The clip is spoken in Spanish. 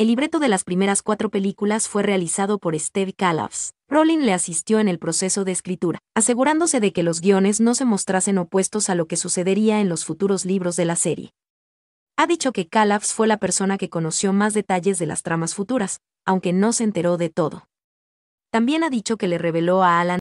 El libreto de las primeras cuatro películas fue realizado por Steve Calabs. Rowling le asistió en el proceso de escritura, asegurándose de que los guiones no se mostrasen opuestos a lo que sucedería en los futuros libros de la serie. Ha dicho que Calabs fue la persona que conoció más detalles de las tramas futuras, aunque no se enteró de todo. También ha dicho que le reveló a Alan